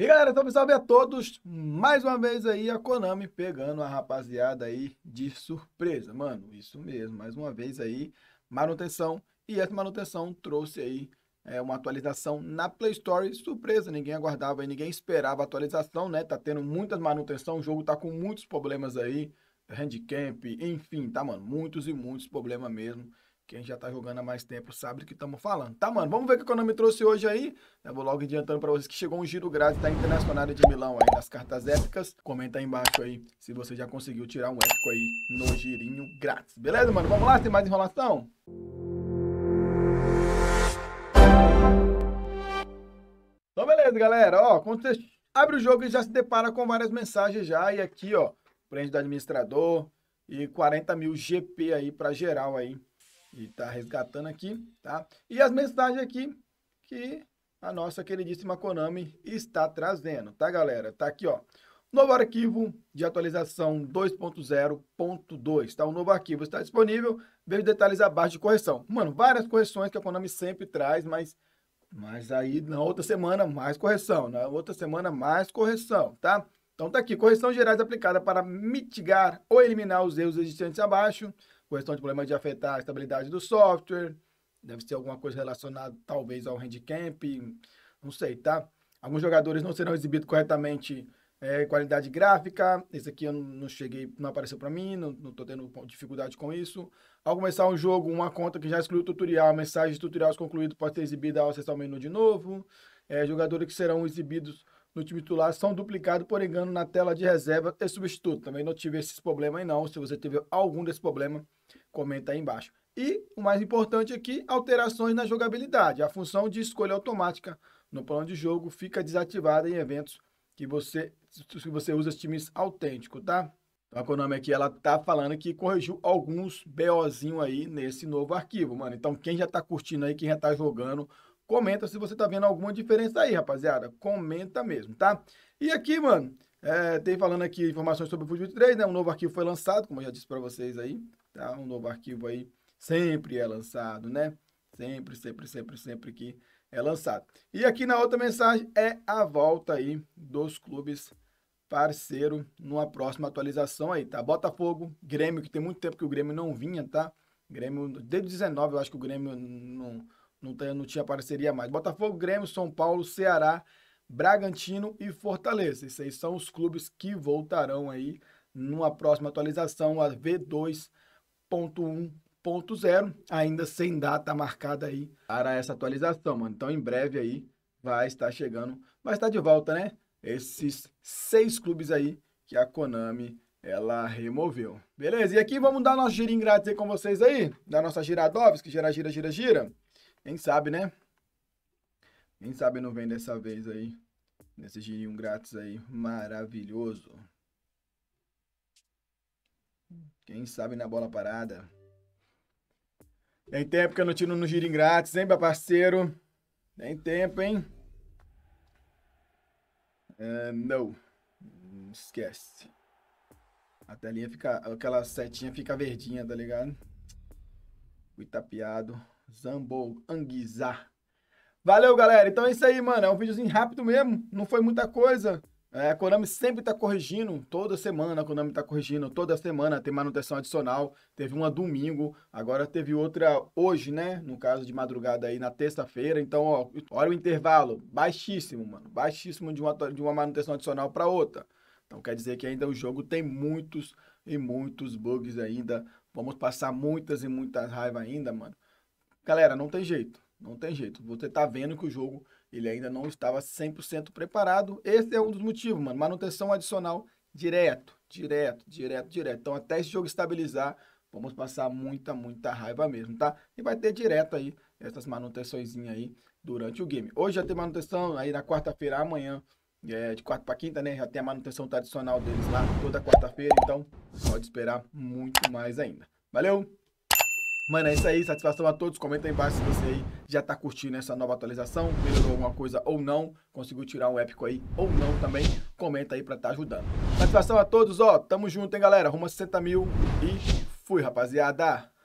E galera, então salve a todos. Mais uma vez aí a Konami pegando a rapaziada aí de surpresa. Mano, isso mesmo. Mais uma vez aí manutenção. E essa manutenção trouxe aí é, uma atualização na Play Store. Surpresa, ninguém aguardava aí, ninguém esperava a atualização, né? Tá tendo muitas manutenção, o jogo tá com muitos problemas aí. handicap, enfim, tá, mano? Muitos e muitos problemas mesmo. Quem já tá jogando há mais tempo sabe do que estamos falando. Tá, mano? Vamos ver o que a Konami trouxe hoje aí. Eu vou logo adiantando para vocês que chegou um giro grátis da Internacional de Milão aí nas cartas épicas. Comenta aí embaixo aí se você já conseguiu tirar um épico aí no girinho grátis. Beleza, mano? Vamos lá, sem mais enrolação? Então, beleza, galera. Ó, quando você abre o jogo e já se depara com várias mensagens já. E aqui, ó, prende do administrador e 40 mil GP aí para geral aí e está resgatando aqui, tá? E as mensagens aqui que a nossa queridíssima Konami está trazendo, tá, galera? Tá aqui, ó. Novo arquivo de atualização 2.0.2, tá? O novo arquivo está disponível, veja detalhes abaixo de correção. Mano, várias correções que a Konami sempre traz, mas, mas aí na outra semana mais correção, na outra semana mais correção, tá? Então tá aqui, correção gerais aplicada para mitigar ou eliminar os erros existentes abaixo, questão de problema de afetar a estabilidade do software, deve ser alguma coisa relacionada talvez ao handicap, não sei, tá? Alguns jogadores não serão exibidos corretamente é, qualidade gráfica, esse aqui eu não, cheguei, não apareceu para mim, não, não tô tendo dificuldade com isso. Ao começar um jogo, uma conta que já excluiu o tutorial, mensagem de tutoriais concluído pode ser exibida ao acessar o menu de novo. É, jogadores que serão exibidos no time titular são duplicados por engano na tela de reserva e substituto. Também não tive esses problemas aí não. Se você teve algum desse problema, comenta aí embaixo. E o mais importante aqui, alterações na jogabilidade. A função de escolha automática no plano de jogo fica desativada em eventos que você, se você usa times autênticos, tá? Então a Konami aqui, ela tá falando que corrigiu alguns BOzinho aí nesse novo arquivo, mano. Então quem já tá curtindo aí, quem já tá jogando, Comenta se você tá vendo alguma diferença aí, rapaziada. Comenta mesmo, tá? E aqui, mano, é, tem falando aqui informações sobre o Fuji 23, né? Um novo arquivo foi lançado, como eu já disse para vocês aí, tá? Um novo arquivo aí sempre é lançado, né? Sempre, sempre, sempre, sempre que é lançado. E aqui na outra mensagem é a volta aí dos clubes parceiro numa próxima atualização aí, tá? Botafogo, Grêmio, que tem muito tempo que o Grêmio não vinha, tá? Grêmio, desde 19 eu acho que o Grêmio não, não, tem, não tinha parceria mais. Botafogo, Grêmio, São Paulo, Ceará, Bragantino e Fortaleza. Esses aí são os clubes que voltarão aí numa próxima atualização, a V2.1.0, ainda sem data marcada aí para essa atualização, mano. Então em breve aí vai estar chegando, vai estar de volta, né? Esses seis clubes aí que a Konami ela removeu. Beleza? E aqui vamos dar nosso girinho grátis aí com vocês aí, da nossa giradovs, que gera, gira, gira, gira. Quem sabe, né? Quem sabe não vem dessa vez aí. Nesse girinho grátis aí. Maravilhoso. Quem sabe na bola parada. Tem tempo que eu não tiro no girinho grátis, hein, meu parceiro? Tem tempo, hein? Uh, não. Esquece. A telinha fica. Aquela setinha fica verdinha, tá ligado? Fui tapeado. Zambou, anguizar. Valeu, galera. Então é isso aí, mano. É um videozinho rápido mesmo. Não foi muita coisa. É, a Konami sempre tá corrigindo, toda semana a Konami tá corrigindo, toda semana tem manutenção adicional, teve uma domingo, agora teve outra hoje, né? No caso de madrugada aí na terça-feira, então ó, olha o intervalo, baixíssimo, mano, baixíssimo de uma, de uma manutenção adicional para outra. Então quer dizer que ainda o jogo tem muitos e muitos bugs ainda, vamos passar muitas e muitas raivas ainda, mano. Galera, não tem jeito. Não tem jeito. Você tá vendo que o jogo ele ainda não estava 100% preparado. Esse é um dos motivos, mano. Manutenção adicional direto, direto, direto, direto. Então, até esse jogo estabilizar, vamos passar muita, muita raiva mesmo, tá? E vai ter direto aí essas manutenções aí durante o game. Hoje já tem manutenção aí na quarta-feira, amanhã, é, de quarta para quinta, né? Já tem a manutenção tradicional deles lá toda quarta-feira. Então, pode esperar muito mais ainda. Valeu! Mano, é isso aí. Satisfação a todos. Comenta aí embaixo se você aí já tá curtindo essa nova atualização, melhorou alguma coisa ou não, conseguiu tirar um épico aí ou não também. Comenta aí pra estar tá ajudando. Satisfação a todos, ó. Tamo junto, hein, galera. Arruma a 60 mil e fui, rapaziada.